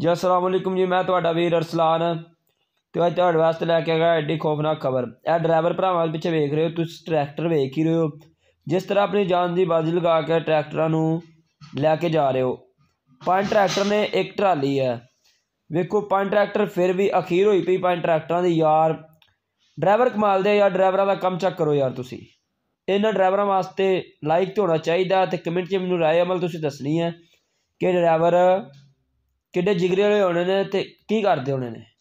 ਜੀ ਅਲੈਕੁਮ ਜੀ ਮੈਂ ਤੁਹਾਡਾ ਵੀਰ ਅਰਸਲਾਨ ਤੇ ਅੱਜ ਤੁਹਾਡੇ ਵਾਸਤੇ ਲੈ ਕੇ ਆਇਆ ਐਡੀ ਖੋਫਨਾਕ ਖਬਰ ਇਹ ਡਰਾਈਵਰ ਭਰਾਵਾਂ ਪਿੱਛੇ ਵੇਖ ਰਹੇ ਹੋ ਤੁਸੀਂ ਟਰੈਕਟਰ ਵੇਖ ਹੀ ਰਹੇ ਹੋ ਜਿਸ ਤਰ੍ਹਾਂ ਆਪਣੀ ਜਾਨ ਦੀ ਬਾਜ਼ੀ ਲਗਾ ਕੇ ਟਰੈਕਟਰਾਂ ਨੂੰ ਲੈ ਕੇ ਜਾ ਰਹੇ ਹੋ ਪੰਜ ਟਰੈਕਟਰ ਨੇ ਇੱਕ ਟਰਾਲੀ ਹੈ ਵੇਖੋ ਪੰਜ ਟਰੈਕਟਰ ਫਿਰ ਵੀ ਅਖੀਰ ਹੋਈ ਪਈ ਪੰਜ ਟਰੈਕਟਰਾਂ ਦੀ ਯਾਰ ਡਰਾਈਵਰ ਕਮਾਲ ਦੇ ਯਾਰ ਡਰਾਈਵਰਾਂ ਦਾ ਕੰਮ ਚੈੱਕ ਕਰੋ ਯਾਰ ਤੁਸੀਂ ਇਹਨਾਂ ਡਰਾਈਵਰਾਂ ਵਾਸਤੇ ਲਾਈਕ ਤੇ ਹੋਣਾ ਚਾਹੀਦਾ ਤੇ ਕਮੈਂਟ 'ਚ ਮੈਨੂੰ رائے ਅਮਲ ਤੁਸੀਂ ਦੱਸਣੀ ਹੈ ਕਿ ਡਰਾਈਵਰ ਕਿੱਡੇ ਜਿਗਰੇ ਵਾਲੇ ਹੋਣੇ ਨੇ ਤੇ ਕੀ ਕਰਦੇ ਹੋਣੇ ਨੇ